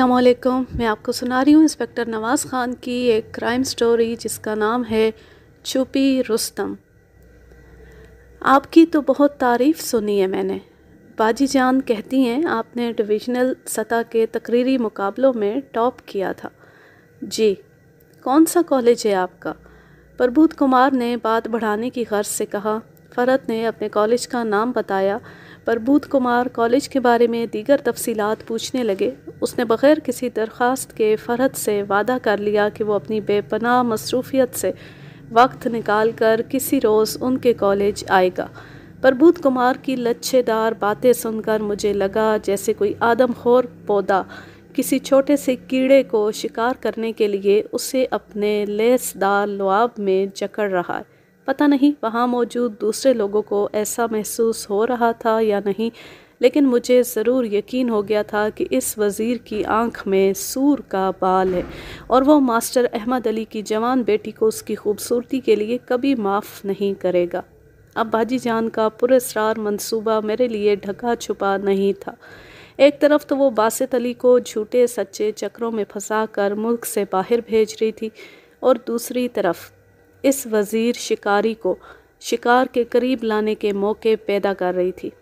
असलकम मैं आपको सुना रही हूँ इंस्पेक्टर नवाज़ ख़ान की एक क्राइम स्टोरी जिसका नाम है छुपी रुस्तम आपकी तो बहुत तारीफ़ सुनी है मैंने बाजी जान कहती हैं आपने डिविजनल सतह के तकरीरी मुकाबलों में टॉप किया था जी कौन सा कॉलेज है आपका प्रबुद्ध कुमार ने बात बढ़ाने की गर्ज से कहा फ़रत ने अपने कॉलेज का नाम बताया प्रबोध कुमार कॉलेज के बारे में दीगर तफसीलात पूछने लगे उसने बग़ैर किसी दरख्वास्त के फ़रहद से वादा कर लिया कि वो अपनी बेपनाह मसरूफियत से वक्त निकाल कर किसी रोज़ उनके कॉलेज आएगा प्रबोध कुमार की लच्छेदार बातें सुनकर मुझे लगा जैसे कोई आदमखोर पौधा किसी छोटे से कीड़े को शिकार करने के लिए उसे अपने लेसदार लुआब में जकड़ रहा है पता नहीं वहाँ मौजूद दूसरे लोगों को ऐसा महसूस हो रहा था या नहीं लेकिन मुझे ज़रूर यकीन हो गया था कि इस वज़ीर की आंख में सूर का बाल है और वो मास्टर अहमद अली की जवान बेटी को उसकी खूबसूरती के लिए कभी माफ़ नहीं करेगा अब बाजी जान का पुरसरार मंसूबा मेरे लिए ढका छुपा नहीं था एक तरफ तो वो बासित अली को झूठे सच्चे चक्रों में फंसा कर मुल्क से बाहर भेज रही थी और दूसरी तरफ इस वज़ीर शिकारी को शिकार के करीब लाने के मौके पैदा कर रही थी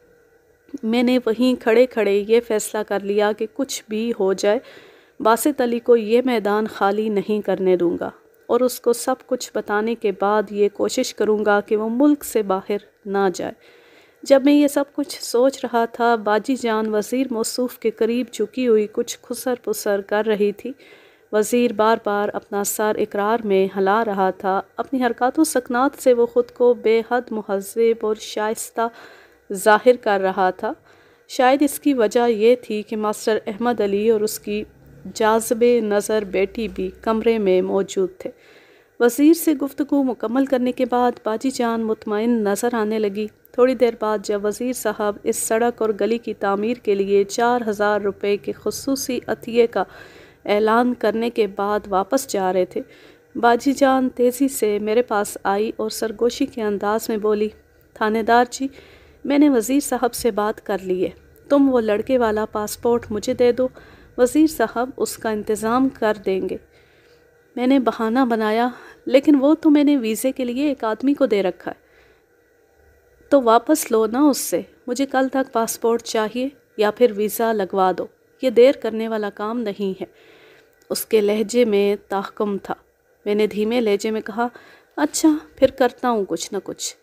मैंने वहीं खड़े खड़े ये फ़ैसला कर लिया कि कुछ भी हो जाए बासित अली को ये मैदान खाली नहीं करने दूंगा और उसको सब कुछ बताने के बाद ये कोशिश करूंगा कि वो मुल्क से बाहर ना जाए जब मैं ये सब कुछ सोच रहा था बाजी जान वज़ीर मौसूफ़ के करीब झुकी हुई कुछ खुसर पुसर कर रही थी वज़ीर बार बार अपना सर इकरार में हला रहा था अपनी हरकत सकनात से वो ख़ुद को बेहद महजब और शाइस्त ज़ाहिर कर रहा था शायद इसकी वजह यह थी कि मास्टर अहमद अली और उसकी जाजब नज़र बेटी भी कमरे में मौजूद थे वज़ीर से गुफ्तु मुकम्मल करने के बाद बाजी जान मुतमिन नज़र आने लगी थोड़ी देर बाद जब वज़ीर साहब इस सड़क और गली की तमीर के लिए चार हज़ार रुपये के खसूसी अतिये का ऐलान करने के बाद वापस जा रहे थे बाजी जान तेज़ी से मेरे पास आई और सरगोशी के अंदाज में बोली थानेदार जी मैंने वज़ीर साहब से बात कर ली है तुम वो लड़के वाला पासपोर्ट मुझे दे दो वज़ीर साहब उसका इंतज़ाम कर देंगे मैंने बहाना बनाया लेकिन वो तो मैंने वीज़े के लिए एक आदमी को दे रखा है तो वापस लो ना उससे मुझे कल तक पासपोर्ट चाहिए या फिर वीज़ा लगवा दो ये देर करने वाला काम नहीं है उसके लहजे में ताकम था मैंने धीमे लहजे में कहा अच्छा फिर करता हूँ कुछ ना कुछ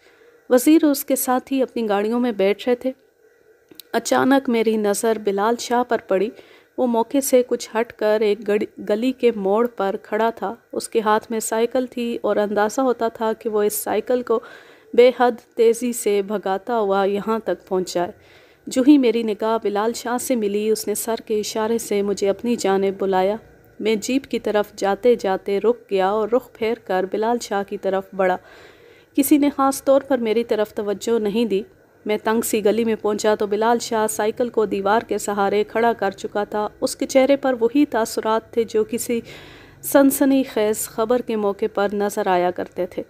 वज़ीर उसके साथ ही अपनी गाड़ियों में बैठ रहे थे अचानक मेरी नज़र बिलाल शाह पर पड़ी वो मौके से कुछ हट कर एक गली के मोड़ पर खड़ा था उसके हाथ में साइकिल थी और अंदाज़ा होता था कि वो इस साइकिल को बेहद तेज़ी से भगाता हुआ यहाँ तक पहुँचाए जूही जो ही मेरी निगाह बिलाल शाह से मिली उसने सर के इशारे से मुझे अपनी जानब बुलाया मैं जीप की तरफ जाते जाते रुक गया और रुख फेर कर बिलाल शाह की तरफ बढ़ा किसी ने ख़ास तौर पर मेरी तरफ तवज्जो नहीं दी मैं तंग सी गली में पहुंचा तो बिलाल शाह साइकिल को दीवार के सहारे खड़ा कर चुका था उसके चेहरे पर वही तासरात थे जो किसी सनसनी खेज खबर के मौके पर नज़र आया करते थे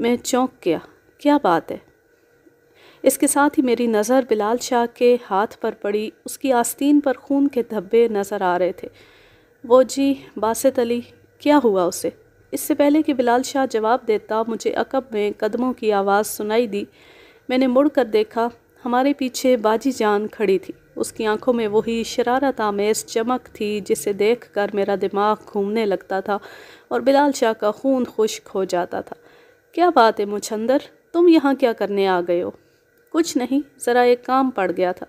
मैं चौंक गया क्या बात है इसके साथ ही मेरी नज़र बिलाल शाह के हाथ पर पड़ी उसकी आस्तीन पर खून के धब्बे नज़र आ रहे थे वो जी बासत अली क्या हुआ उसे इससे पहले कि बिलाल शाह जवाब देता मुझे अकब में कदमों की आवाज़ सुनाई दी मैंने मुड़ कर देखा हमारे पीछे बाजी जान खड़ी थी उसकी आंखों में वही शरारत आमेज चमक थी जिसे देख कर मेरा दिमाग घूमने लगता था और बिलाल शाह का खून खुश्क हो जाता था क्या बात है मुछंदर तुम यहाँ क्या करने आ गए हो कुछ नहीं ज़रा एक काम पड़ गया था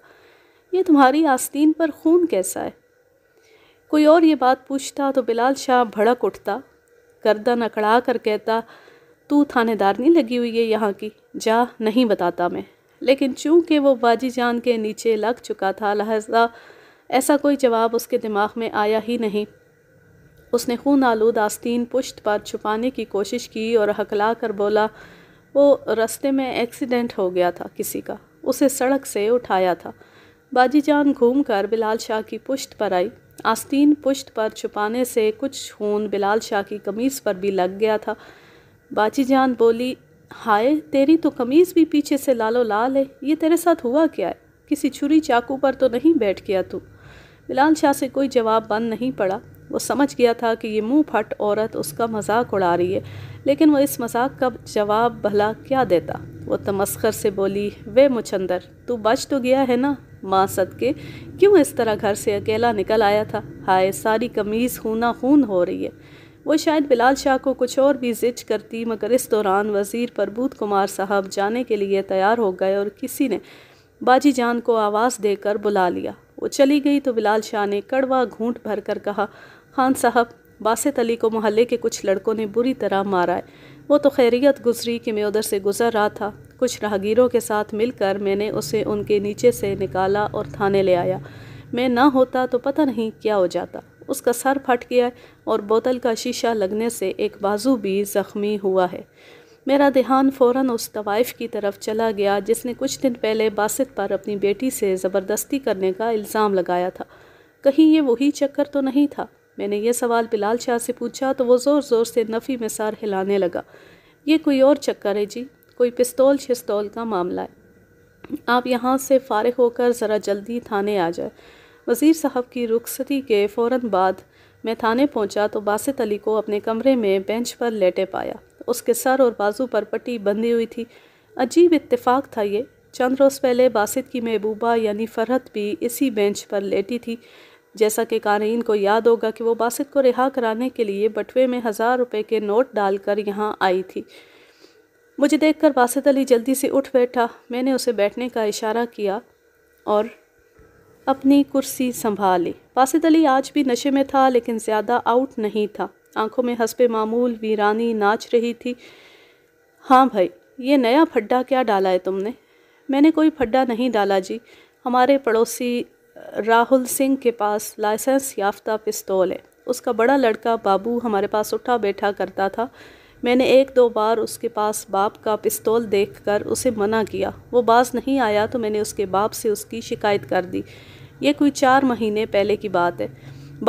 ये तुम्हारी आस्तीन पर खून कैसा है कोई और ये बात पूछता तो बिलाल शाह भड़क उठता गर्दन अकड़ा कर कहता तू नहीं लगी हुई है यहाँ की जा नहीं बताता मैं लेकिन चूंकि वो बाजी जान के नीचे लग चुका था लहजा ऐसा कोई जवाब उसके दिमाग में आया ही नहीं उसने खून आलूद आस्तीन पुश्त पर छुपाने की कोशिश की और हकला कर बोला वो रस्ते में एक्सीडेंट हो गया था किसी का उसे सड़क से उठाया था बाजी जान घूम कर बिलाल शाह की पुश्त पर आई आस्तीन पुश्त पर छुपाने से कुछ खून बिलाल शाह की कमीज़ पर भी लग गया था बाची जान बोली हाय तेरी तो कमीज़ भी पीछे से लालो लाल है ये तेरे साथ हुआ क्या है किसी छुरी चाकू पर तो नहीं बैठ गया तू बिलाल शाह से कोई जवाब बंद नहीं पड़ा वो समझ गया था कि ये मुंह फट औरत उसका मजाक उड़ा रही है लेकिन वो इस मजाक का जवाब भला क्या देता वो तमस्कर से बोली वे मुचंदर तू बच तो गया है ना माँ सदके क्यों इस तरह घर से अकेला निकल आया था हाय सारी कमीज़ खूना खून हो रही है वो शायद बिलाल शाह को कुछ और भी जिज करती मगर इस दौरान वज़ीर प्रबूत कुमार साहब जाने के लिए तैयार हो गए और किसी ने बाजी जान को आवाज़ देकर बुला लिया वो चली गई तो बिलाल शाह ने कड़वा घूंट भर कर कहा खान साहब बासित अली को मोहल्ले के कुछ लड़कों ने बुरी तरह मारा है वो तो खैरियत गुजरी कि मैं उधर से गुज़र रहा था कुछ राहगीरों के साथ मिलकर मैंने उसे उनके नीचे से निकाला और थाने ले आया मैं ना होता तो पता नहीं क्या हो जाता उसका सर फट गया और बोतल का शीशा लगने से एक बाजू भी ज़ख्मी हुआ है मेरा ध्यान फ़ौर उस तवाइफ की तरफ चला गया जिसने कुछ दिन पहले बासित पर अपनी बेटी से ज़बरदस्ती करने का इल्ज़ाम लगाया था कहीं ये वही चक्कर तो नहीं था मैंने यह सवाल बिलाल शाह से पूछा तो वो ज़ोर ज़ोर से नफ़ी में सार हिलाने लगा ये कोई और चक्कर है जी कोई पिस्तौल शिस्तौल का मामला है आप यहाँ से फारग होकर ज़रा जल्दी थाने आ जाए वज़ीर साहब की रुखसती के फ़ौर बाद मैं थाने पहुँचा तो बासित अली को अपने कमरे में बेंच पर लेटे पाया उसके सर और बाजू पर पट्टी बंधी हुई थी अजीब इतफाक़ था ये चंद रोज़ पहले बासित की महबूबा यानी फरहत भी इसी बेंच पर लेटी थी जैसा कि कारीन को याद होगा कि वो बासित को रिहा कराने के लिए बटवे में हज़ार रुपये के नोट डालकर यहाँ आई थी मुझे देखकर बासित अली जल्दी से उठ बैठा मैंने उसे बैठने का इशारा किया और अपनी कुर्सी संभाली बासित अली आज भी नशे में था लेकिन ज़्यादा आउट नहीं था आंखों में हंसप मामूल वीरानी नाच रही थी हाँ भाई ये नया फड्डा क्या डाला है तुमने मैंने कोई फड्डा नहीं डाला जी हमारे पड़ोसी राहुल सिंह के पास लाइसेंस याफ्ता पिस्तौल है उसका बड़ा लड़का बाबू हमारे पास उठा बैठा करता था मैंने एक दो बार उसके पास बाप का पिस्तौल देखकर उसे मना किया वो बाज नहीं आया तो मैंने उसके बाप से उसकी शिकायत कर दी ये कोई चार महीने पहले की बात है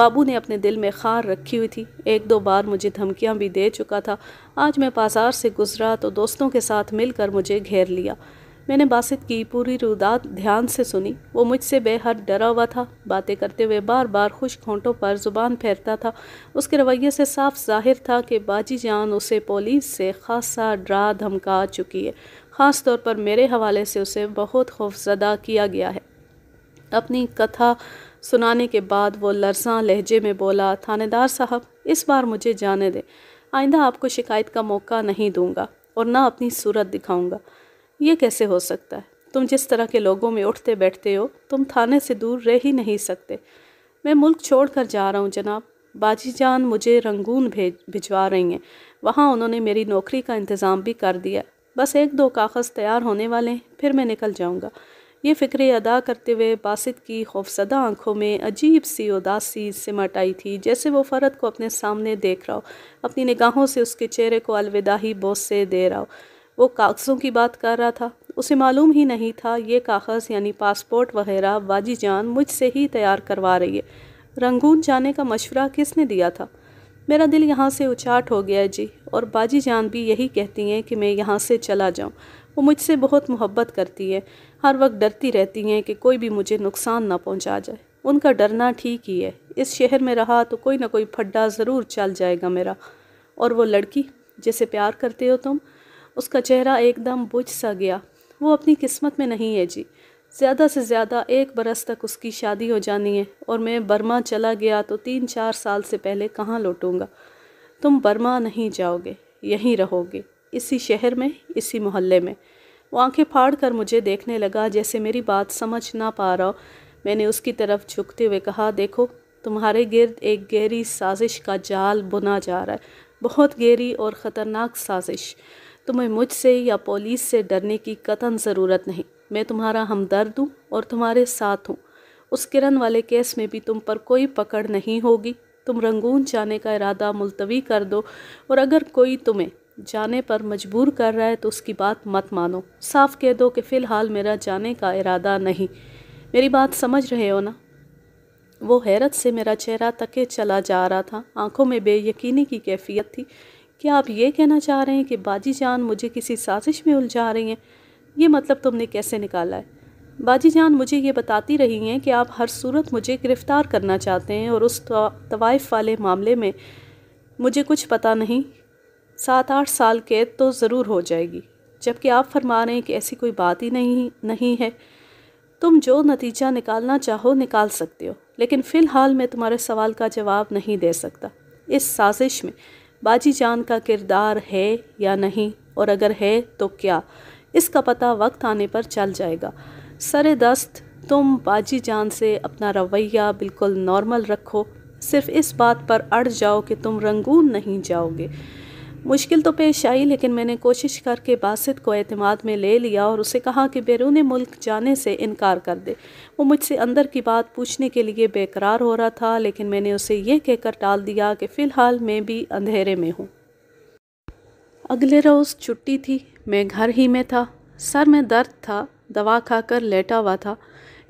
बाबू ने अपने दिल में खार रखी हुई थी एक दो बार मुझे धमकियां भी दे चुका था आज मैं बाजार से गुजरा तो दोस्तों के साथ मिलकर मुझे घेर लिया मैंने बासित की पूरी रुदात ध्यान से सुनी वो मुझसे बेहद डरा हुआ था बातें करते हुए बार बार खुश घोंटों पर ज़ुबान फेरता था उसके रवैये से साफ जाहिर था कि बाजी जान उसे पुलिस से खासा डरा धमका चुकी है ख़ास तौर पर मेरे हवाले से उसे बहुत खौफजदा किया गया है अपनी कथा सुनाने के बाद वो लरसा लहजे में बोला थानेदार साहब इस बार मुझे जाने दें आइंदा आपको शिकायत का मौका नहीं दूंगा और ना अपनी सूरत दिखाऊंगा ये कैसे हो सकता है तुम जिस तरह के लोगों में उठते बैठते हो तुम थाने से दूर रह ही नहीं सकते मैं मुल्क छोड़ कर जा रहा हूँ जनाब बाजी जान मुझे रंगून भेज भिजवा रही हैं वहाँ उन्होंने मेरी नौकरी का इंतज़ाम भी कर दिया बस एक दो कागज़ तैयार होने वाले हैं फिर मैं निकल जाऊँगा ये फ़िक्र अदा करते हुए बासित की खौफसदा आंखों में अजीब सी उदासी सिमट आई थी जैसे वो फ़र्द को अपने सामने देख रहा हो अपनी निगाहों से उसके चेहरे को अलविदाही बोस से दे रहा हो वो कागज़ों की बात कर रहा था उसे मालूम ही नहीं था ये कागज़ यानी पासपोर्ट वगैरह बाजी जान मुझसे ही तैयार करवा रही है रंगून जाने का मशवरा किसने दिया था मेरा दिल यहाँ से उचाट हो गया जी और बाजी जान भी यही कहती हैं कि मैं यहाँ से चला जाऊँ वो मुझसे बहुत मोहब्बत करती है हर वक्त डरती रहती हैं कि कोई भी मुझे नुकसान ना पहुँचा जाए उनका डरना ठीक ही है इस शहर में रहा तो कोई ना कोई फड्डा ज़रूर चल जाएगा मेरा और वो लड़की जिसे प्यार करते हो तुम उसका चेहरा एकदम बुझ सा गया वो अपनी किस्मत में नहीं है जी ज़्यादा से ज़्यादा एक बरस तक उसकी शादी हो जानी है और मैं बर्मा चला गया तो तीन चार साल से पहले कहाँ लौटूंगा तुम बर्मा नहीं जाओगे यहीं रहोगे इसी शहर में इसी मोहल्ले में वो आंखें फाड़ कर मुझे देखने लगा जैसे मेरी बात समझ ना पा रहा हो मैंने उसकी तरफ झुकते हुए कहा देखो तुम्हारे गिरद एक गहरी साजिश का जाल बुना जा रहा है बहुत गहरी और ख़तरनाक साजिश तुम्हें मुझसे या पुलिस से डरने की कतन ज़रूरत नहीं मैं तुम्हारा हमदर्द हूँ और तुम्हारे साथ हूँ उस किरण वाले केस में भी तुम पर कोई पकड़ नहीं होगी तुम रंगून जाने का इरादा मुलतवी कर दो और अगर कोई तुम्हें जाने पर मजबूर कर रहा है तो उसकी बात मत मानो साफ कह दो कि फ़िलहाल मेरा जाने का इरादा नहीं मेरी बात समझ रहे हो ना वो हैरत से मेरा चेहरा तके चला जा रहा था आंखों में बेयकीनी की कैफियत थी क्या आप ये कहना चाह रहे हैं कि बाजी जान मुझे किसी साजिश में उलझा रही हैं ये मतलब तुमने कैसे निकाला है बाजी जान मुझे ये बताती रही हैं कि आप हर सूरत मुझे गिरफ़्तार करना चाहते हैं और उस तवाइफ़ वाले मामले में मुझे कुछ पता नहीं सात आठ साल कैद तो ज़रूर हो जाएगी जबकि आप फरमा रहे हैं कि ऐसी कोई बात ही नहीं नहीं है तुम जो नतीजा निकालना चाहो निकाल सकते हो लेकिन फ़िलहाल मैं तुम्हारे सवाल का जवाब नहीं दे सकता इस साजिश में बाजी जान का किरदार है या नहीं और अगर है तो क्या इसका पता वक्त आने पर चल जाएगा सर दस्त तुम बाजी जान से अपना रवैया बिल्कुल नॉर्मल रखो सिर्फ इस बात पर अड़ जाओ कि तुम रंगून नहीं जाओगे मुश्किल तो पेश आई लेकिन मैंने कोशिश करके बासित को अतमाद में ले लिया और उसे कहा कि बैरून मुल्क जाने से इनकार कर दे वो मुझसे अंदर की बात पूछने के लिए बेकरार हो रहा था लेकिन मैंने उसे यह कहकर टाल दिया कि फ़िलहाल मैं भी अंधेरे में हूँ अगले रोज़ छुट्टी थी मैं घर ही में था सर में दर्द था दवा खाकर लेटा हुआ था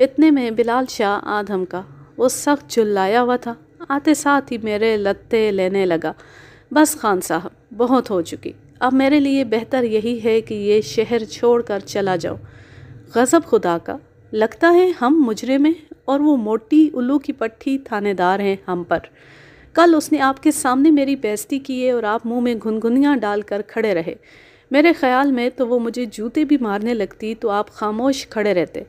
इतने में बिलाल शाह आधम का वो सख्त चुल्लाया हुआ था आते साथ ही मेरे लत्ते लेने लगा बस खान साहब बहुत हो चुकी अब मेरे लिए बेहतर यही है कि ये शहर छोड़कर चला जाओ गज़ब खुदा का लगता है हम मुजरे में और वो मोटी उल्लू की पट्टी थानेदार हैं हम पर कल उसने आपके सामने मेरी बेस्ती की है और आप मुंह में घुनघुनियाँ डालकर खड़े रहे मेरे ख्याल में तो वो मुझे जूते भी मारने लगती तो आप खामोश खड़े रहते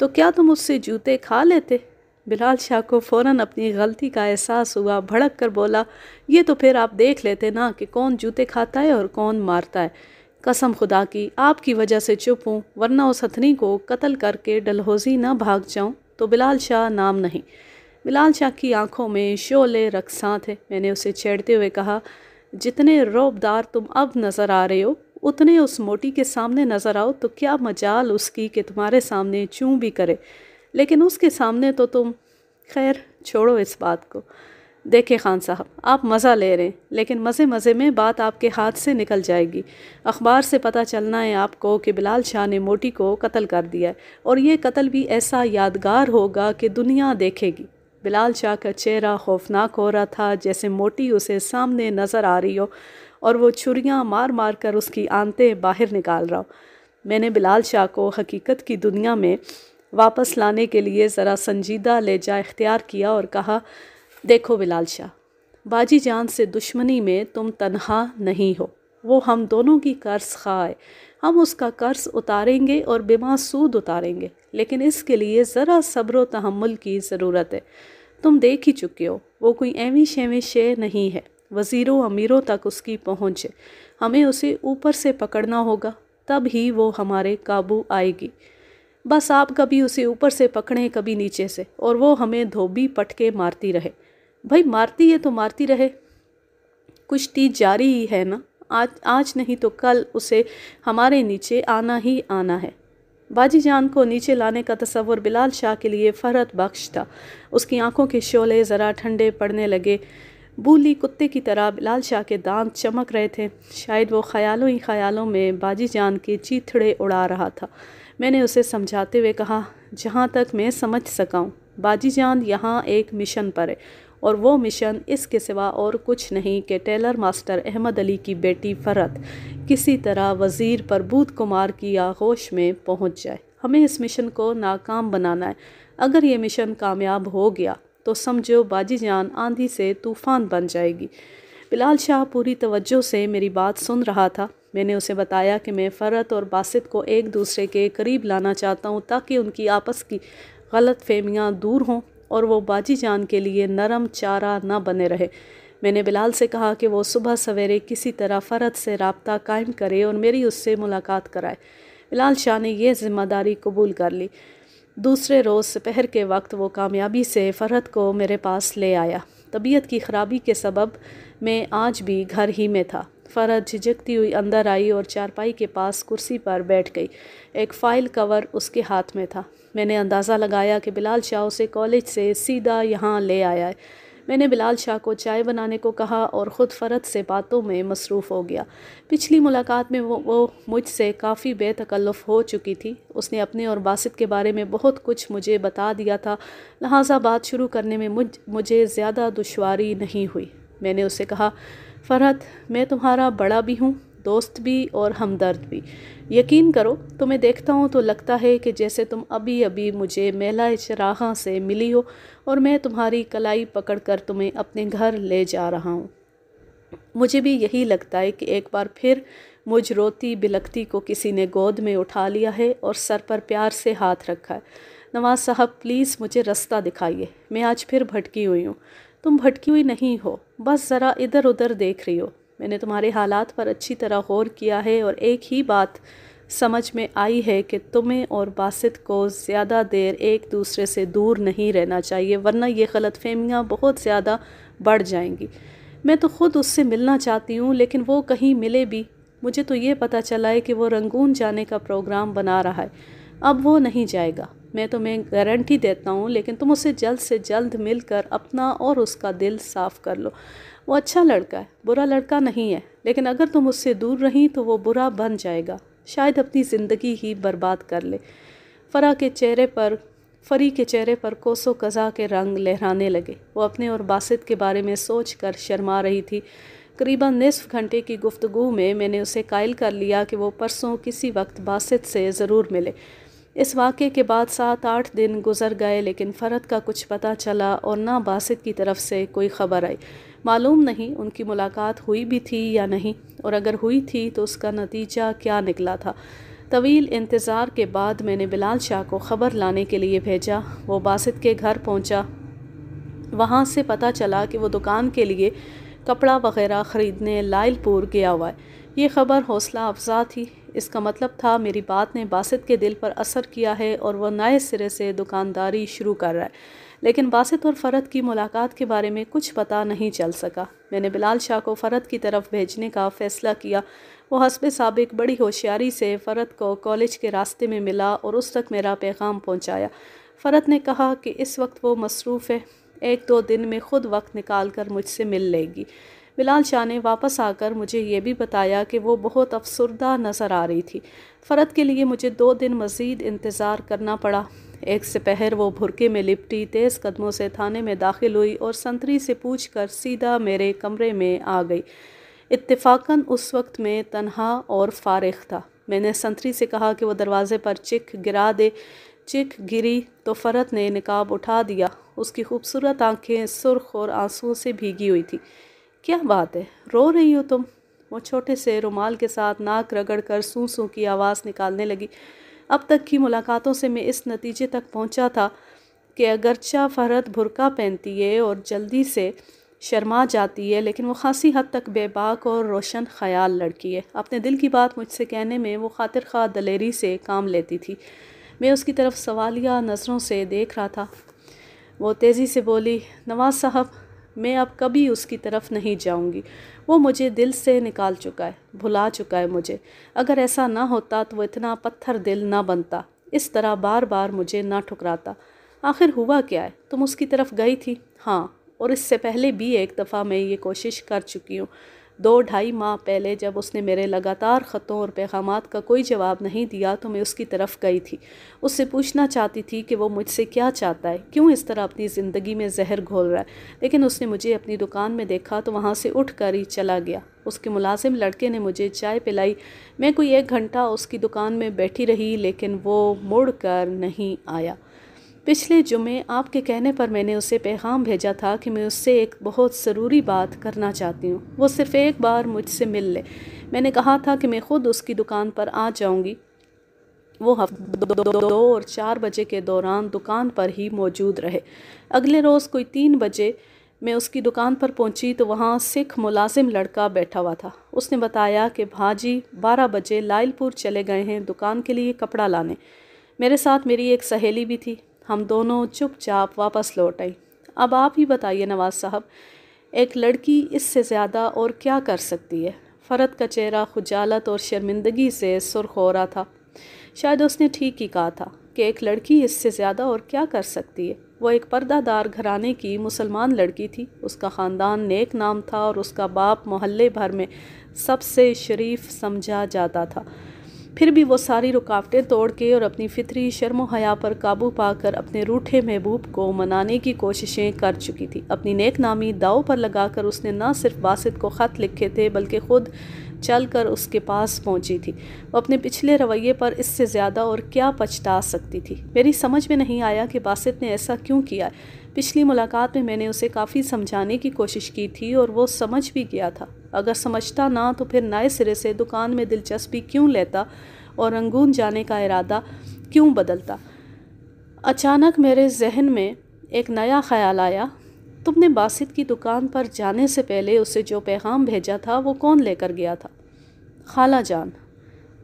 तो क्या तुम उससे जूते खा लेते बिलाल शाह को फ़ौरन अपनी गलती का एहसास हुआ भड़क कर बोला ये तो फिर आप देख लेते ना कि कौन जूते खाता है और कौन मारता है कसम खुदा की आपकी वजह से चुप हूँ वरना उस हथनी को कत्ल करके डलहोजी ना भाग जाऊँ तो बिलाल शाह नाम नहीं बिलाल शाह की आंखों में शोले रकसा थे मैंने उसे छेड़ते हुए कहा जितने रोबदार तुम अब नज़र आ रहे हो उतने उस मोटी के सामने नज़र आओ तो क्या मजाल उसकी कि तुम्हारे सामने चूँ भी करे लेकिन उसके सामने तो तुम खैर छोड़ो इस बात को देखे खान साहब आप मज़ा ले रहे हैं लेकिन मज़े मज़े में बात आपके हाथ से निकल जाएगी अखबार से पता चलना है आपको कि बिलाल शाह ने मोटी को कत्ल कर दिया है और ये कत्ल भी ऐसा यादगार होगा कि दुनिया देखेगी बिलाल शाह का चेहरा खौफनाक हो रहा था जैसे मोटी उसे सामने नज़र आ रही हो और वो छुरियाँ मार मार कर उसकी आंतें बाहर निकाल रहा हो मैंने बिलाल शाह को हकीकत की दुनिया में वापस लाने के लिए ज़रा संजीदा लहजा इख्तियार किया और कहा देखो बिलाल शाह बाजी जान से दुश्मनी में तुम तनहा नहीं हो वो हम दोनों की कर्ज खाए हम उसका कर्ज उतारेंगे और बेमा सूद उतारेंगे लेकिन इसके लिए ज़रा सब्र तहमुल की ज़रूरत है तुम देख ही चुके हो वो कोई एवी शेवी शे नहीं है वज़ीरों अमीरों तक उसकी पहुँच हमें उसे ऊपर से पकड़ना होगा तब ही वो हमारे काबू आएगी बस आप कभी उसे ऊपर से पकड़ें कभी नीचे से और वो हमें धोबी पटके मारती रहे भाई मारती है तो मारती रहे कुश्ती जारी ही है ना आज आज नहीं तो कल उसे हमारे नीचे आना ही आना है बाजी जान को नीचे लाने का तस्वर बिलाल शाह के लिए फरत बख्श था उसकी आंखों के शोले ज़रा ठंडे पड़ने लगे बूली कुत्ते की तरह बिलाल शाह के दांत चमक रहे थे शायद वो ख्यालों ही ख्यालों में बाजी जान के चीथड़े उड़ा रहा था मैंने उसे समझाते हुए कहा जहाँ तक मैं समझ सकाऊँ बाजी जान यहाँ एक मिशन पर है और वो मिशन इसके सिवा और कुछ नहीं कि टेलर मास्टर अहमद अली की बेटी फ़रत किसी तरह वज़ीर प्रबूत कुमार की आगोश में पहुँच जाए हमें इस मिशन को नाकाम बनाना है अगर ये मिशन कामयाब हो गया तो समझो बाजी जान आंधी से तूफ़ान बन जाएगी बिलाल शाह पूरी तवज्जो से मेरी बात सुन रहा था मैंने उसे बताया कि मैं फ़रत और बासित को एक दूसरे के करीब लाना चाहता हूँ ताकि उनकी आपस की गलत फहमियाँ दूर हों और वो बाजी जान के लिए नरम चारा ना बने रहे मैंने बिलाल से कहा कि वो सुबह सवेरे किसी तरह फ़रत से रबता कायम करे और मेरी उससे मुलाकात कराए बिलाल शाह ने यह ज़िम्मेदारी कबूल कर ली दूसरे रोज़ सपहर के वक्त वो कामयाबी से फ़रहत को मेरे पास ले आया तबीयत की ख़राबी के सबब मैं आज भी घर ही में था फ़रहत झिझकती हुई अंदर आई और चारपाई के पास कुर्सी पर बैठ गई एक फ़ाइल कवर उसके हाथ में था मैंने अंदाज़ा लगाया कि बिलाल शाह उसे कॉलेज से सीधा यहाँ ले आया है मैंने बिलाल शाह को चाय बनाने को कहा और ख़ुद फ़रत से बातों में मसरूफ़ हो गया पिछली मुलाकात में वो वो मुझसे काफ़ी बेतकल्लफ़ हो चुकी थी उसने अपने और बासित के बारे में बहुत कुछ मुझे बता दिया था लिहाजा बात शुरू करने में मुझ मुझे ज़्यादा दुशारी नहीं हुई मैंने उससे कहा फ़रहत मैं तुम्हारा बड़ा भी हूँ दोस्त भी और हमदर्द भी यकीन करो तुम्हें देखता हूँ तो लगता है कि जैसे तुम अभी अभी मुझे मेला चराहा से मिली हो और मैं तुम्हारी कलाई पकड़ कर तुम्हें अपने घर ले जा रहा हूँ मुझे भी यही लगता है कि एक बार फिर मुझ रोती बिलखती को किसी ने गोद में उठा लिया है और सर पर प्यार से हाथ रखा है नवाज साहब प्लीज़ मुझे रास्ता दिखाइए मैं आज फिर भटकी हुई हूँ तुम भटकी हुई नहीं हो बस ज़रा इधर उधर देख रही हो मैंने तुम्हारे हालात पर अच्छी तरह गौर किया है और एक ही बात समझ में आई है कि तुम्हें और बासित को ज़्यादा देर एक दूसरे से दूर नहीं रहना चाहिए वरना ये गलत फहमियाँ बहुत ज़्यादा बढ़ जाएंगी मैं तो ख़ुद उससे मिलना चाहती हूँ लेकिन वो कहीं मिले भी मुझे तो ये पता चला है कि वो रंगून जाने का प्रोग्राम बना रहा है अब वो नहीं जाएगा मैं तुम्हें गारंटी देता हूँ लेकिन तुम उसे जल्द से जल्द मिलकर अपना और उसका दिल साफ़ कर लो वो अच्छा लड़का है बुरा लड़का नहीं है लेकिन अगर तुम उससे दूर रहीं तो वो बुरा बन जाएगा शायद अपनी ज़िंदगी ही बर्बाद कर ले फ़रा के चेहरे पर फरी के चेहरे पर कोसो कज़ा के रंग लहराने लगे वो अपने और बासित के बारे में सोच कर शर्मा रही थी करीबन निसफ घंटे की गुफ्तगु में मैंने उसे कायल कर लिया कि वो परसों किसी वक्त बासित से ज़रूर मिले इस वाक़े के बाद सात आठ दिन गुजर गए लेकिन फ़रत का कुछ पता चला और ना बासित की तरफ से कोई ख़बर आई मालूम नहीं उनकी मुलाकात हुई भी थी या नहीं और अगर हुई थी तो उसका नतीजा क्या निकला था तवील इंतज़ार के बाद मैंने बिलाल शाह को ख़बर लाने के लिए भेजा वो बासित के घर पहुंचा वहाँ से पता चला कि वो दुकान के लिए कपड़ा वगैरह ख़रीदने लाइलपुर गया हुआ है ये ख़बर हौसला अफजा थी इसका मतलब था मेरी बात ने बासित के दिल पर असर किया है और वह नए सिरे से दुकानदारी शुरू कर रहा है लेकिन बासित और फ़रत की मुलाकात के बारे में कुछ पता नहीं चल सका मैंने बिलाल शाह को फ़रत की तरफ भेजने का फ़ैसला किया वो हसब सबक बड़ी होशियारी से फ़रत को कॉलेज के रास्ते में मिला और उस तक मेरा पैगाम पहुँचाया फ़रत ने कहा कि इस वक्त वो मसरूफ़ है एक दो दिन में ख़ुद वक्त निकाल कर मुझसे मिल लेगी बिलाल शाह ने वापस आकर मुझे ये भी बताया कि वो बहुत अफसरदा नज़र आ रही थी फ़रत के लिए मुझे दो दिन मज़ीद इंतज़ार करना पड़ा एक पहर वो भुरके में लिपटी तेज़ कदमों से थाने में दाखिल हुई और संतरी से पूछ कर सीधा मेरे कमरे में आ गई इत्तेफाकन उस वक्त में तन्हा और फारग था मैंने संतरी से कहा कि वो दरवाज़े पर चिक गिरा दे चिक गिरी तो फ़रत ने निकाब उठा दिया उसकी खूबसूरत आंखें सुर्ख और आंसुओं से भीगी हुई थी क्या बात है रो रही हो तुम वो छोटे से रुमाल के साथ नाक रगड़ कर सू सू की आवाज़ निकालने लगी अब तक की मुलाकातों से मैं इस नतीजे तक पहुंचा था कि अगरचा फरहत भुरका पहनती है और जल्दी से शर्मा जाती है लेकिन वो खासी हद तक बेबाक और रोशन ख्याल लड़की है अपने दिल की बात मुझसे कहने में वो खातिर खा दलेरी से काम लेती थी मैं उसकी तरफ सवालिया नज़रों से देख रहा था वो तेज़ी से बोली नवाज़ साहब मैं अब कभी उसकी तरफ नहीं जाऊंगी वो मुझे दिल से निकाल चुका है भुला चुका है मुझे अगर ऐसा ना होता तो वो इतना पत्थर दिल ना बनता इस तरह बार बार मुझे ना ठुकराता आखिर हुआ क्या है तुम उसकी तरफ गई थी हाँ और इससे पहले भी एक दफ़ा मैं ये कोशिश कर चुकी हूँ दो ढाई माह पहले जब उसने मेरे लगातार ख़तों और पैगाम का कोई जवाब नहीं दिया तो मैं उसकी तरफ गई थी उससे पूछना चाहती थी कि वो मुझसे क्या चाहता है क्यों इस तरह अपनी ज़िंदगी में जहर घोल रहा है लेकिन उसने मुझे अपनी दुकान में देखा तो वहाँ से उठ कर ही चला गया उसके मुलाजिम लड़के ने मुझे चाय पिलाई मैं कोई एक घंटा उसकी दुकान में बैठी रही लेकिन वो मुड़ कर नहीं आया पिछले जुमे आपके कहने पर मैंने उसे पैगाम भेजा था कि मैं उससे एक बहुत ज़रूरी बात करना चाहती हूँ वो सिर्फ़ एक बार मुझसे मिल ले मैंने कहा था कि मैं ख़ुद उसकी दुकान पर आ जाऊँगी वो हफ्ते दो, दो, दो और चार बजे के दौरान दुकान पर ही मौजूद रहे अगले रोज़ कोई तीन बजे मैं उसकी दुकान पर पहुंची तो वहाँ सिख मुलाजिम लड़का बैठा हुआ था उसने बताया कि भाजी बारह बजे लाइलपुर चले गए हैं दुकान के लिए कपड़ा लाने मेरे साथ मेरी एक सहेली भी थी हम दोनों चुपचाप वापस लौट आए अब आप ही बताइए नवाज़ साहब एक लड़की इससे ज़्यादा और क्या कर सकती है फ़रत का चेहरा खुजालत और शर्मिंदगी से सुर्ख हो रहा था शायद उसने ठीक ही कहा था कि एक लड़की इससे ज़्यादा और क्या कर सकती है वो एक पर्दादार घराने की मुसलमान लड़की थी उसका ख़ानदान नेक नाम था और उसका बाप मोहल्ले भर में सबसे शरीफ समझा जाता था फिर भी वो सारी रुकावटें तोड़ के और अपनी फितरी शर्म हया पर काबू पाकर अपने रूठे महबूब को मनाने की कोशिशें कर चुकी थी अपनी नेक नामी दाव पर लगाकर उसने ना सिर्फ बासित को ख़त लिखे थे बल्कि ख़ुद चल कर उसके पास पहुंची थी वो अपने पिछले रवैये पर इससे ज़्यादा और क्या पछता सकती थी मेरी समझ में नहीं आया कि बासित ने ऐसा क्यों किया पिछली मुलाकात में मैंने उसे काफ़ी समझाने की कोशिश की थी और वो समझ भी गया था अगर समझता ना तो फिर नए सिरे से दुकान में दिलचस्पी क्यों लेता और रंगून जाने का इरादा क्यों बदलता अचानक मेरे जहन में एक नया ख्याल आया तुमने बासित की दुकान पर जाने से पहले उसे जो पैगाम भेजा था वो कौन लेकर गया था खाला जान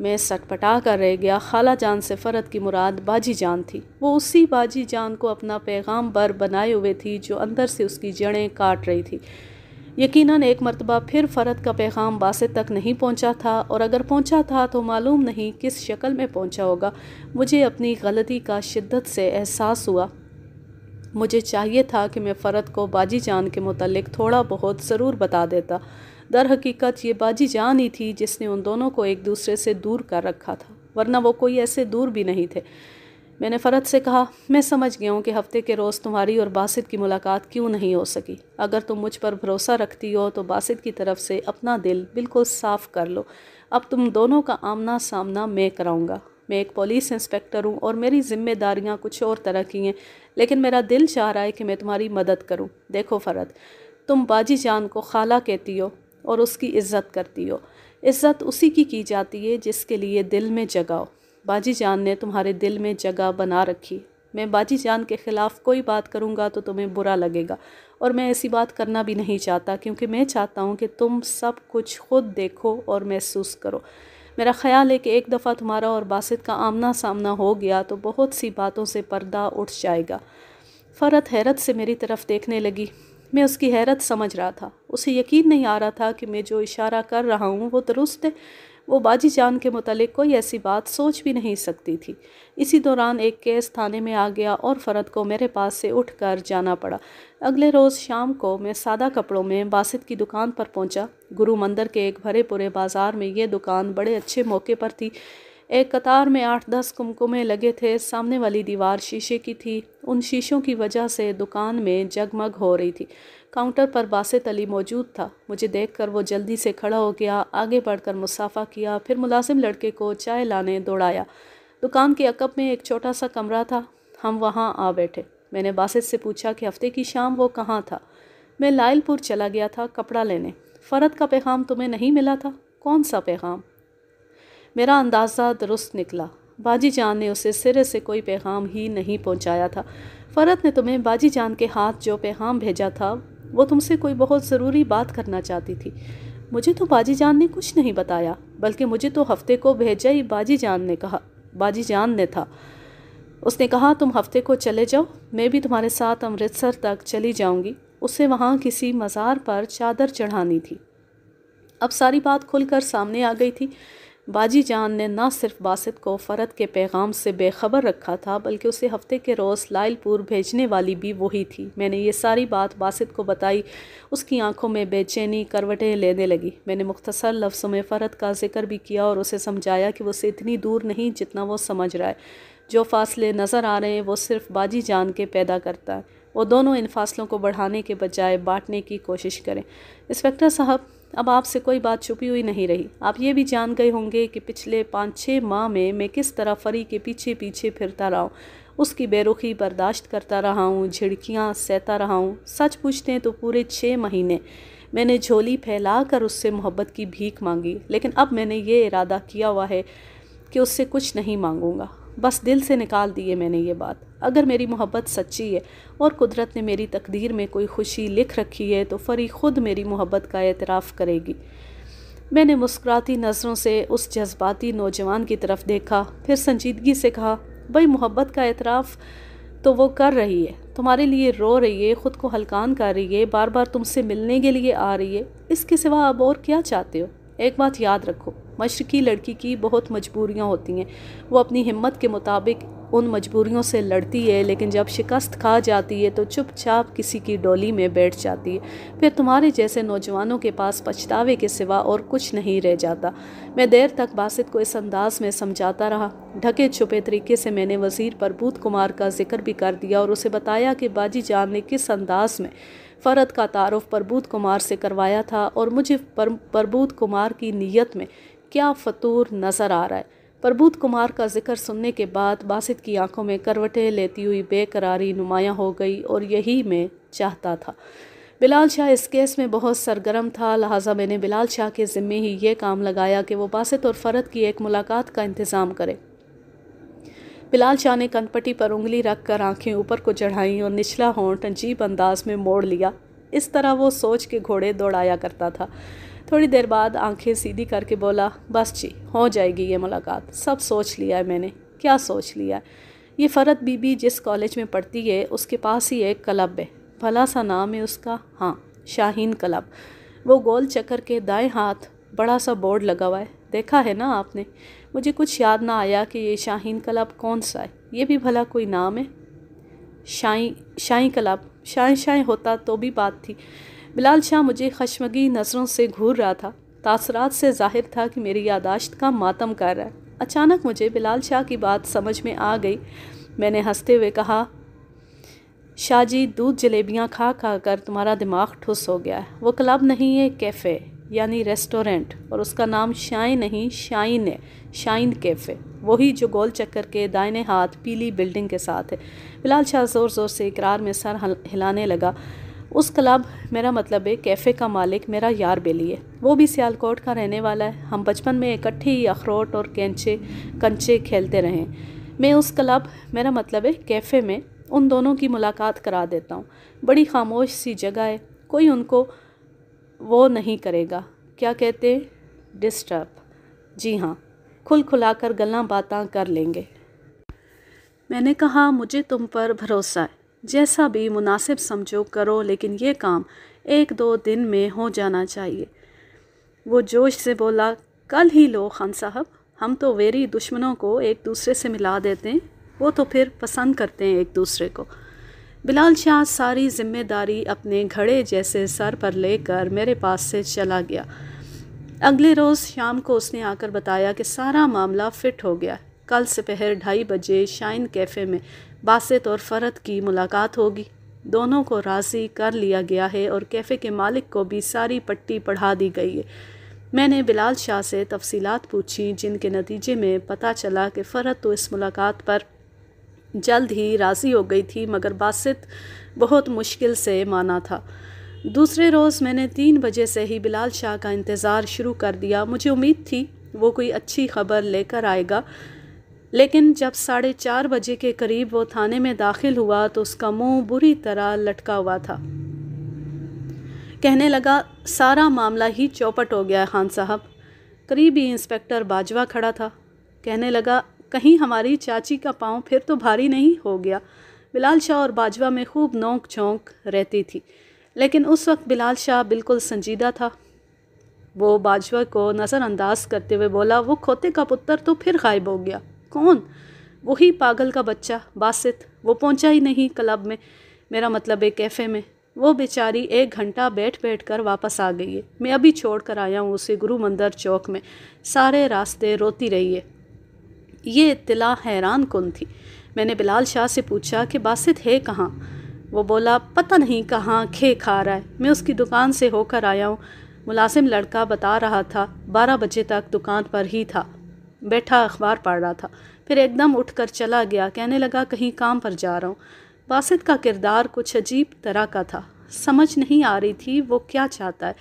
मैं सटपटा कर रह गया खाला जान से फ़रत की मुराद बाजी जान थी वो उसी बाजी जान को अपना पैगाम बर बनाए हुए थी जो अंदर से उसकी जड़ें काट रही थी यकीनन एक मरतबा फिर फ़रत का पैगाम बासित तक नहीं पहुंचा था और अगर पहुंचा था तो मालूम नहीं किस शक्ल में पहुंचा होगा मुझे अपनी गलती का शिद्दत से एहसास हुआ मुझे चाहिए था कि मैं फ़रत को बाजी जान के मतलब थोड़ा बहुत ज़रूर बता देता दर हकीकत ये बाजी जान ही थी जिसने उन दोनों को एक दूसरे से दूर कर रखा था वरना वो कोई ऐसे दूर भी नहीं थे मैंने फ़रत से कहा मैं समझ गया हूँ कि हफ्ते के रोज़ तुम्हारी और बासित की मुलाकात क्यों नहीं हो सकी अगर तुम मुझ पर भरोसा रखती हो तो बासित की तरफ से अपना दिल बिल्कुल साफ़ कर लो अब तुम दोनों का आमना सामना मैं कराऊँगा मैं एक पुलिस इंस्पेक्टर हूँ और मेरी जिम्मेदारियाँ कुछ और तरह की हैं लेकिन मेरा दिल चाह रहा है कि मैं तुम्हारी मदद करूँ देखो फ़रत तुम बाजी जान को खाला कहती हो और उसकी इज़्ज़त करती हो इज़्ज़त उसी की की जाती है जिसके लिए दिल में जगाओ बाजी जान ने तुम्हारे दिल में जगह बना रखी मैं बाजी जान के ख़िलाफ़ कोई बात करूँगा तो तुम्हें बुरा लगेगा और मैं ऐसी बात करना भी नहीं चाहता क्योंकि मैं चाहता हूँ कि तुम सब कुछ खुद देखो और महसूस करो मेरा ख्याल है कि एक दफ़ा तुम्हारा और बासित का आमना सामना हो गया तो बहुत सी बातों से पर्दा उठ जाएगा फ़रत हैरत से मेरी तरफ़ देखने लगी मैं उसकी हैरत समझ रहा था उसे यकीन नहीं आ रहा था कि मैं जो इशारा कर रहा हूँ वो दुरुस्त है वो बाजी जान के मुतलिक कोई ऐसी बात सोच भी नहीं सकती थी इसी दौरान एक केस थाने में आ गया और फ़रद को मेरे पास से उठ कर जाना पड़ा अगले रोज़ शाम को मैं सादा कपड़ों में बासित की दुकान पर पहुंचा। गुरु मंदिर के एक भरे पूरे बाज़ार में ये दुकान बड़े अच्छे मौके पर थी एक कतार में आठ दस कुमकुमे लगे थे सामने वाली दीवार शीशे की थी उन शीशों की वजह से दुकान में जगमग हो रही थी काउंटर पर बासित अली मौजूद था मुझे देखकर वो जल्दी से खड़ा हो गया आगे बढ़कर मुसाफा किया फिर मुलाजिम लड़के को चाय लाने दौड़ाया दुकान के अकब में एक छोटा सा कमरा था हम वहाँ आ बैठे मैंने बासित से पूछा कि हफ्ते की शाम वो कहाँ था मैं लायलपुर चला गया था कपड़ा लेने फ़रद का पैगाम तुम्हें नहीं मिला था कौन सा पैगाम मेरा अंदाज़ा दुरुस्त निकला बाजी जान ने उसे सिरे से कोई पैगाम ही नहीं पहुंचाया था फ़रत ने तुम्हें बाजी जान के हाथ जो पैगाम भेजा था वो तुमसे कोई बहुत ज़रूरी बात करना चाहती थी मुझे तो बाजी जान ने कुछ नहीं बताया बल्कि मुझे तो हफ्ते को भेजा ही बाजी जान ने कहा बाजी जान ने था उसने कहा तुम हफ्ते को चले जाओ मैं भी तुम्हारे साथ अमृतसर तक चली जाऊंगी उसे वहाँ किसी मज़ार पर चादर चढ़ानी थी अब सारी बात खुलकर सामने आ गई थी बाजी जान ने न सिर्फ बासित को फ़रत के पैगाम से बेखबर रखा था बल्कि उसे हफ्ते के रोज़ लाइलपुर भेजने वाली भी वही थी मैंने ये सारी बात बासित को बताई उसकी आंखों में बेचैनी करवटें लेने लगी मैंने मुख्तसर लफ्ज़ों में फ़रत का जिक्र भी किया और उसे समझाया कि वो उसे इतनी दूर नहीं जितना वो समझ रहा है जो फासले नज़र आ रहे हैं वो सिर्फ बाजी जान के पैदा करता है वो दोनों इन फासलों को बढ़ाने के बजाय बांटने की कोशिश करें इंस्पेक्टर साहब अब आपसे कोई बात छुपी हुई नहीं रही आप ये भी जान गए होंगे कि पिछले पाँच छः माह में मैं किस तरह फरी के पीछे पीछे फिरता रहा हूँ उसकी बेरुखी बर्दाश्त करता रहा हूँ झिड़कियाँ सहता रहा हूँ सच पूछते हैं तो पूरे छः महीने मैंने झोली फैला कर उससे मोहब्बत की भीख मांगी लेकिन अब मैंने ये इरादा किया हुआ है कि उससे कुछ नहीं मांगूंगा बस दिल से निकाल दिए मैंने ये बात अगर मेरी मोहब्बत सच्ची है और कुदरत ने मेरी तकदीर में कोई खुशी लिख रखी है तो फ़री ख़ुद मेरी मोहब्बत का एतराफ़ करेगी मैंने मुस्कुराती नज़रों से उस जज्बाती नौजवान की तरफ देखा फिर संजीदगी से कहा भाई मोहब्बत का एतराफ़ तो वो कर रही है तुम्हारे लिए रो रही है ख़ुद को हलकान कर रही है बार बार तुमसे मिलने के लिए आ रही है इसके सिवा अब और क्या चाहते हो एक बात याद रखो मशरक़ी लड़की की बहुत मजबूरियाँ होती हैं वो अपनी हिम्मत के मुताबिक उन मजबूरियों से लड़ती है लेकिन जब शिकस्त खा जाती है तो चुपचाप किसी की डोली में बैठ जाती है फिर तुम्हारे जैसे नौजवानों के पास पछतावे के सिवा और कुछ नहीं रह जाता मैं देर तक बासित को इस अंदाज में समझाता रहा ढके छुपे तरीके से मैंने वज़ीर परबूत कुमार का जिक्र भी कर दिया और उसे बताया कि बाजी जान ने किस अंदाज में फ़रद का तारफ़ परबूत कुमार से करवाया था और मुझे पर, परबूत कुमार की नीयत में क्या फतूर नज़र आ रहा है प्रबोध कुमार का जिक्र सुनने के बाद बासित की आंखों में करवटें लेती हुई बेकरारी नुमाया हो गई और यही मैं चाहता था बिलाल शाह इस केस में बहुत सरगर्म था लिहाजा मैंने बिलाल शाह के ज़िम्मे ही ये काम लगाया कि वो बासित और फ़रत की एक मुलाकात का इंतज़ाम करे बिलाल शाह ने कनपट्टी पर उंगली रख कर आँखें ऊपर को चढ़ाईं और निचला होंठ अजीब अंदाज में मोड़ लिया इस तरह वो सोच के घोड़े दौड़ाया करता था थोड़ी देर बाद आंखें सीधी करके बोला बस जी हो जाएगी ये मुलाकात सब सोच लिया है मैंने क्या सोच लिया है ये फ़रत बीबी जिस कॉलेज में पढ़ती है उसके पास ही एक क्लब है भला सा नाम है उसका हाँ शाहीन क्लब वो गोल चक्कर के दाएं हाथ बड़ा सा बोर्ड लगा हुआ है देखा है ना आपने मुझे कुछ याद ना आया कि ये शाहीन क्लब कौन सा है ये भी भला कोई नाम है शाई शाई क्लब शाई शाई होता तो भी बात थी बिलाल शाह मुझे खशमगी नज़रों से घूर रहा था तासरात से जाहिर था कि मेरी यादाश्त का मातम कर रहा है अचानक मुझे बिलाल शाह की बात समझ में आ गई मैंने हंसते हुए कहा शाह जी दूध जलेबियाँ खा खा कर तुम्हारा दिमाग ठुस हो गया है वो क्लब नहीं है कैफ़े यानी रेस्टोरेंट और उसका नाम शाइन नहीं शाइन है शाइन कैफ़े वही जो गोल चक्कर के दाहिने हाथ पीली बिल्डिंग के साथ है बिलाल शाह ज़ोर ज़ोर से इकरार में सर हिलाने लगा उस क्लब मेरा मतलब है कैफ़े का मालिक मेरा यार बेली है वो भी सियालकोट का रहने वाला है हम बचपन में इकट्ठे ही अखरोट और कैंचे कंचे खेलते रहे मैं उस क्लब मेरा मतलब है कैफ़े में उन दोनों की मुलाकात करा देता हूँ बड़ी खामोश सी जगह है कोई उनको वो नहीं करेगा क्या कहते हैं डिस्टर्ब जी हाँ खुल खुला कर गल बातें कर लेंगे मैंने कहा मुझे तुम पर भरोसा है जैसा भी मुनासिब समझो करो लेकिन ये काम एक दो दिन में हो जाना चाहिए वो जोश से बोला कल ही लो खान साहब हम तो वेरी दुश्मनों को एक दूसरे से मिला देते हैं वो तो फिर पसंद करते हैं एक दूसरे को बिलाल शाह सारी जिम्मेदारी अपने घड़े जैसे सर पर लेकर मेरे पास से चला गया अगले रोज़ शाम को उसने आकर बताया कि सारा मामला फिट हो गया कल सुपहर ढाई बजे शाइन कैफ़े में बासित और फ़रत की मुलाकात होगी दोनों को राज़ी कर लिया गया है और कैफ़े के मालिक को भी सारी पट्टी पढ़ा दी गई है मैंने बिलाल शाह से तफसीत पूछी जिनके नतीजे में पता चला कि फ़रत तो इस मुलाकात पर जल्द ही राज़ी हो गई थी मगर बासित बहुत मुश्किल से माना था दूसरे रोज़ मैंने तीन बजे से ही बिलाल शाह का इंतज़ार शुरू कर दिया मुझे उम्मीद थी वो कोई अच्छी खबर लेकर आएगा लेकिन जब साढ़े चार बजे के करीब वो थाने में दाखिल हुआ तो उसका मुंह बुरी तरह लटका हुआ था कहने लगा सारा मामला ही चौपट हो गया खान साहब करीबी इंस्पेक्टर बाजवा खड़ा था कहने लगा कहीं हमारी चाची का पाँव फिर तो भारी नहीं हो गया बिलाल शाह और बाजवा में खूब नोंक झोंक रहती थी लेकिन उस वक्त बिलाल शाह बिल्कुल संजीदा था वो बाजवा को नज़रअंदाज करते हुए बोला वो खोते का पुत्र तो फिर गायब हो गया कौन वही पागल का बच्चा बासित वो पहुंचा ही नहीं क्लब में मेरा मतलब है कैफ़े में वो बेचारी एक घंटा बैठ बैठ कर वापस आ गई है मैं अभी छोड़ कर आया हूँ उसे गुरु मंदिर चौक में सारे रास्ते रोती रही है ये इतला हैरान कन थी मैंने बिलाल शाह से पूछा कि बासित है कहाँ वो बोला पता नहीं कहाँ खे खा रहा है मैं उसकी दुकान से होकर आया हूँ मुलाजिम लड़का बता रहा था बारह बजे तक दुकान पर ही था बैठा अखबार पढ़ रहा था फिर एकदम उठकर चला गया कहने लगा कहीं काम पर जा रहा हूँ बासित का किरदार कुछ अजीब तरह का था समझ नहीं आ रही थी वो क्या चाहता है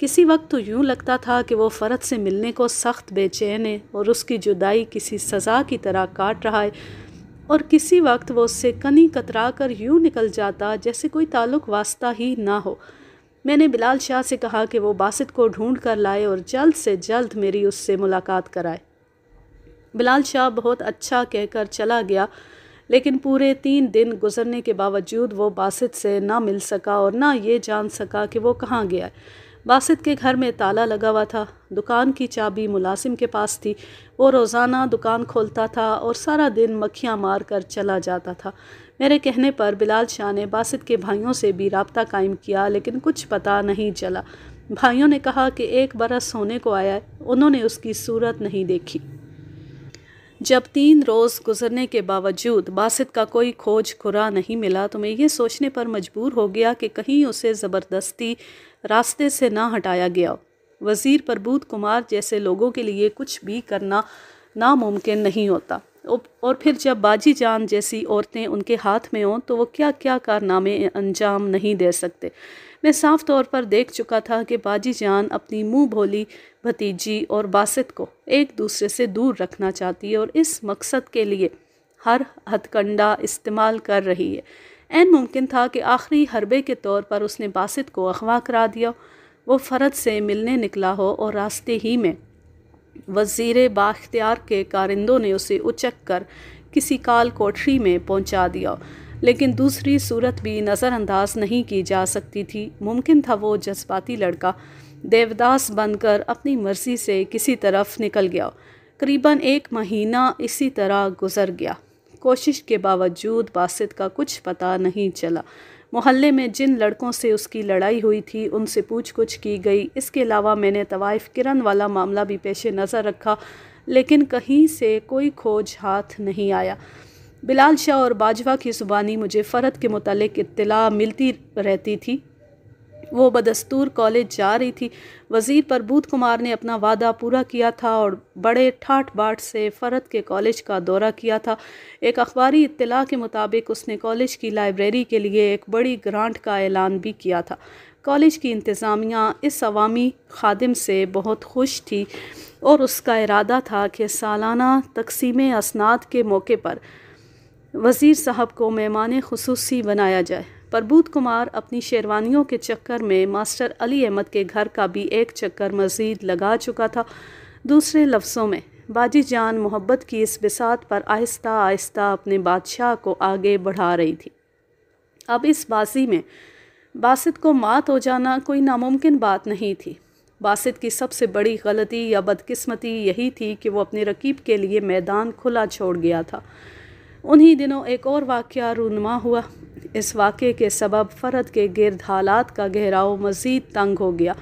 किसी वक्त तो यूँ लगता था कि वो फ़रत से मिलने को सख्त बेचैन है और उसकी जुदाई किसी सज़ा की तरह काट रहा है और किसी वक्त वो उससे कनी कतरा कर यूँ निकल जाता जैसे कोई ताल्लुक वास्ता ही ना हो मैंने बिलाल शाह से कहा कि वो बासित को ढूंढ कर लाए और जल्द से जल्द मेरी उससे मुलाकात कराए बिलाल शाह बहुत अच्छा कहकर चला गया लेकिन पूरे तीन दिन गुजरने के बावजूद वो बासित से ना मिल सका और ना ये जान सका कि वो कहाँ गया है बासित के घर में ताला लगा हुआ था दुकान की चाबी मुलाजिम के पास थी वो रोज़ाना दुकान खोलता था और सारा दिन मक्खियाँ मार कर चला जाता था मेरे कहने पर बिलाल शाह ने बासित के भाइयों से भी रबता कायम किया लेकिन कुछ पता नहीं चला भाइयों ने कहा कि एक बरस होने को आया है उन्होंने उसकी सूरत नहीं देखी जब तीन रोज़ गुजरने के बावजूद बासित का कोई खोज खुरा नहीं मिला तो मैं ये सोचने पर मजबूर हो गया कि कहीं उसे ज़बरदस्ती रास्ते से ना हटाया गया वज़ीर प्रबूत कुमार जैसे लोगों के लिए कुछ भी करना नामुमकिन नहीं होता और फिर जब बाजी जान जैसी औरतें उनके हाथ में हों तो वो क्या क्या कारनामे अंजाम नहीं दे सकते मैं साफ तौर पर देख चुका था कि बाजी जान अपनी मुंह भोली भतीजी और बासित को एक दूसरे से दूर रखना चाहती है और इस मकसद के लिए हर हथकंडा इस्तेमाल कर रही है एन मुमकिन था कि आखिरी हरबे के तौर पर उसने बासित को अगवा करा दिया वो फर्द से मिलने निकला हो और रास्ते ही में वज़ीर बाख्तियार के कारिंदों ने उसे उचक कर किसी काल कोठरी में पहुंचा दिया लेकिन दूसरी सूरत भी नज़रअंदाज नहीं की जा सकती थी मुमकिन था वो जज्बाती लड़का देवदास बनकर अपनी मर्जी से किसी तरफ निकल गया करीबन एक महीना इसी तरह गुजर गया कोशिश के बावजूद बासित का कुछ पता नहीं चला मोहल्ले में जिन लड़कों से उसकी लड़ाई हुई थी उनसे पूछ कुछ की गई इसके अलावा मैंने तवाइफ किरण वाला मामला भी पेश नज़र रखा लेकिन कहीं से कोई खोज हाथ नहीं आया बिलाल शाह और बाजवा की ज़ुबानी मुझे फ़रद के मतलब इतला मिलती रहती थी वो बदस्तूर कॉलेज जा रही थी वज़ीर परबूत कुमार ने अपना वादा पूरा किया था और बड़े ठाठ बाट से फ़रत के कॉलेज का दौरा किया था एक अखबारी इतला के मुताबिक उसने कॉलेज की लाइब्रेरी के लिए एक बड़ी ग्रांट का ऐलान भी किया था कॉलेज की इंतज़ामिया इस अवामी खादम से बहुत खुश थी और उसका इरादा था कि सालाना तकसीम असनाद के मौके पर वज़ीर साहब को मेहमान खसूसी बनाया जाए प्रभुत कुमार अपनी शेरवानियों के चक्कर में मास्टर अली अहमद के घर का भी एक चक्कर मजीद लगा चुका था दूसरे लफ्ज़ों में बाजी जान मोहब्बत की इस बिसात पर आहिस्ता आहिस्ता अपने बादशाह को आगे बढ़ा रही थी अब इस बाजी में बासित को मात हो जाना कोई नामुमकिन बात नहीं थी बासित की सबसे बड़ी गलती या बदकिस्मती यही थी कि वो अपने रकीब के लिए मैदान खुला छोड़ गया था उन्हीं दिनों एक और वाक़ रूनमा हुआ इस वाक़े के सबब फ़रद के गिरद हालात का गहराव मज़ीद तंग हो गया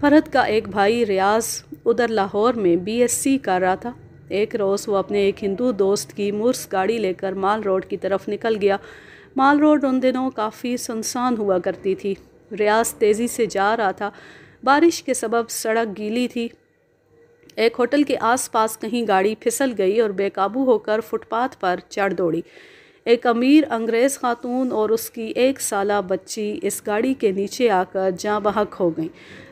फ़रद का एक भाई रियाज उधर लाहौर में बीएससी कर रहा था एक रोज़ वो अपने एक हिंदू दोस्त की मुर्स गाड़ी लेकर माल रोड की तरफ निकल गया माल रोड उन दिनों काफ़ी सुनसान हुआ करती थी रियाज तेज़ी से जा रहा था बारिश के सबब सड़क गीली थी एक होटल के आसपास कहीं गाड़ी फिसल गई और बेकाबू होकर फुटपाथ पर चढ़ दौड़ी एक अमीर अंग्रेज़ खातून और उसकी एक साल बच्ची इस गाड़ी के नीचे आकर जहाँ बहक हो गई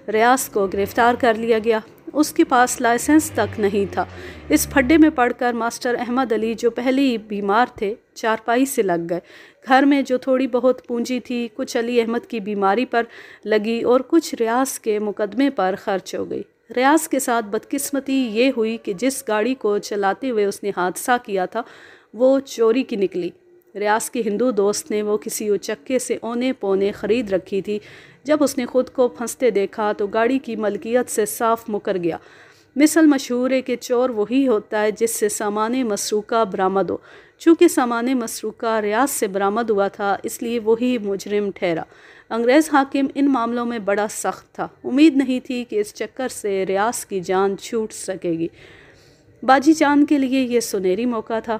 रियाज को गिरफ़्तार कर लिया गया उसके पास लाइसेंस तक नहीं था इस फड्डे में पड़कर मास्टर अहमद अली जो पहले ही बीमार थे चारपाई से लग गए घर में जो थोड़ी बहुत पूंजी थी कुछ अली अहमद की बीमारी पर लगी और कुछ रियाज के मुकदमे पर खर्च हो गई रियाज के साथ बदकिस्मती ये हुई कि जिस गाड़ी को चलाते हुए उसने हादसा किया था वो चोरी की निकली रियाज के हिंदू दोस्त ने वो किसी उचक्के से ओने पोने ख़रीद रखी थी जब उसने ख़ुद को फंसते देखा तो गाड़ी की मलकियत से साफ मुकर गया मिसल मशहूर है कि चोर वही होता है जिससे सामान मसरूका बरामद हो चूँकि सामान मसरूका रियाज से बरामद हुआ था इसलिए वही मुजरम ठहरा अंग्रेज़ हाकिम इन मामलों में बड़ा सख्त था उम्मीद नहीं थी कि इस चक्कर से रियाज की जान छूट सकेगी बाजी चांद के लिए ये सुनहरी मौका था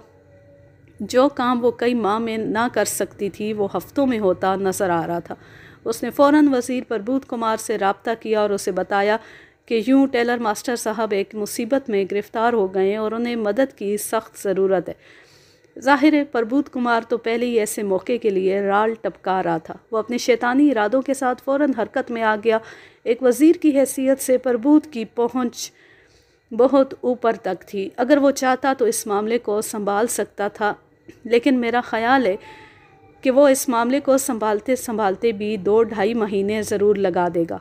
जो काम वो कई माह में ना कर सकती थी वो हफ्तों में होता नज़र आ रहा था उसने फ़ौर वज़ीर प्रबूत कुमार से रबता किया और उसे बताया कि यूँ टेलर मास्टर साहब एक मुसीबत में गिरफ़्तार हो गए और उन्हें मदद की सख्त ज़रूरत है ज़ाहिर है प्रबोध कुमार तो पहले ही ऐसे मौके के लिए राल टपका रहा था वो अपने शैतानी इरादों के साथ फ़ौर हरकत में आ गया एक वज़ीर की हैसियत से प्रबोध की पहुँच बहुत ऊपर तक थी अगर वो चाहता तो इस मामले को संभाल सकता था लेकिन मेरा ख़्याल है कि वो इस मामले को संभालते संभालते भी दो ढाई महीने ज़रूर लगा देगा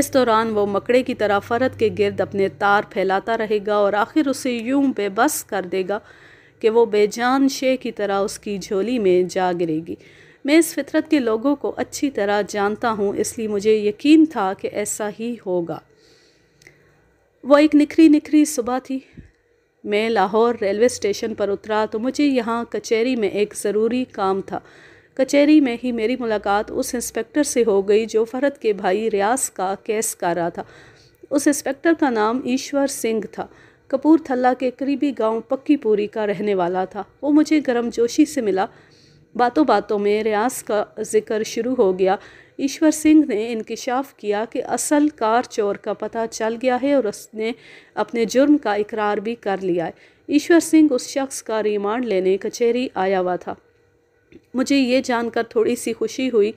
इस दौरान वो मकड़े की तरह फ़रत के गिरद अपने तार फैलाता रहेगा और आखिर उसे यूं बेबस कर देगा कि वो बेजान शे की तरह उसकी झोली में जा गिरेगी मैं इस फितरत के लोगों को अच्छी तरह जानता हूँ इसलिए मुझे यकीन था कि ऐसा ही होगा वह एक निखरी निखरी सुबह थी मैं लाहौर रेलवे स्टेशन पर उतरा तो मुझे यहाँ कचहरी में एक ज़रूरी काम था कचहरी में ही मेरी मुलाकात उस इंस्पेक्टर से हो गई जो फरद के भाई रियाज का केस कर रहा था उस इंस्पेक्टर का नाम ईश्वर सिंह था कपूरथला के करीबी गांव पक्कीपुरी का रहने वाला था वो मुझे गर्म जोशी से मिला बातों बातों में रियाज का जिक्र शुरू हो गया ईश्वर सिंह ने इनकशाफ किया कि असल कार चोर का पता चल गया है और उसने अपने जुर्म का इकरार भी कर लिया है ईश्वर सिंह उस शख्स का रिमांड लेने कचहरी आया हुआ था मुझे ये जानकर थोड़ी सी खुशी हुई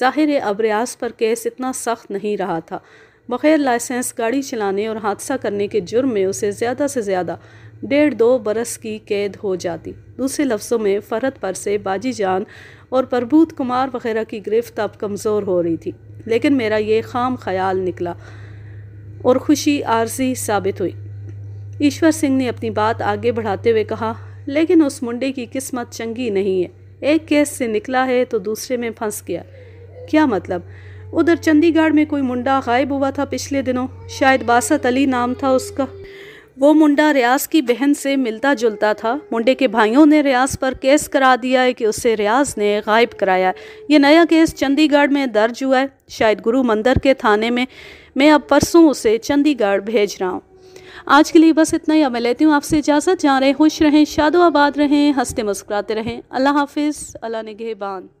जाहिर है अब रियाज पर केस इतना सख्त नहीं रहा था बग़ैर लाइसेंस गाड़ी चलाने और हादसा करने के जुर्म में उसे ज़्यादा से ज़्यादा डेढ़ दो बरस की कैद हो जाती दूसरे लफ्ज़ों में फरहत पर से बाजी जान और प्रभूत कुमार वगैरह की गिरफ्त अब कमज़ोर हो रही थी लेकिन मेरा ये खाम ख्याल निकला और खुशी आर्जी साबित हुई ईश्वर सिंह ने अपनी बात आगे बढ़ाते हुए कहा लेकिन उस मुंडे की किस्मत चंगी नहीं है एक केस से निकला है तो दूसरे में फंस गया क्या मतलब उधर चंडीगढ़ में कोई मुंडा गायब हुआ था पिछले दिनों शायद बासत अली नाम था उसका वो मुंडा रियाज की बहन से मिलता जुलता था मुंडे के भाइयों ने रियाज पर केस करा दिया है कि उसे रियाज ने गायब कराया ये नया केस चंडीगढ़ में दर्ज हुआ है शायद गुरु मंदिर के थाने में मैं अब परसों उसे चंडीगढ़ भेज रहा हूँ आज के लिए बस इतना ही अब मैं लेती हूँ आपसे इजाज़त जा रहे खुश रहें शादो आबाद रहें हंसते मुस्कुराते रहें अल्लाह हाफिज़ अल्लाह गेबान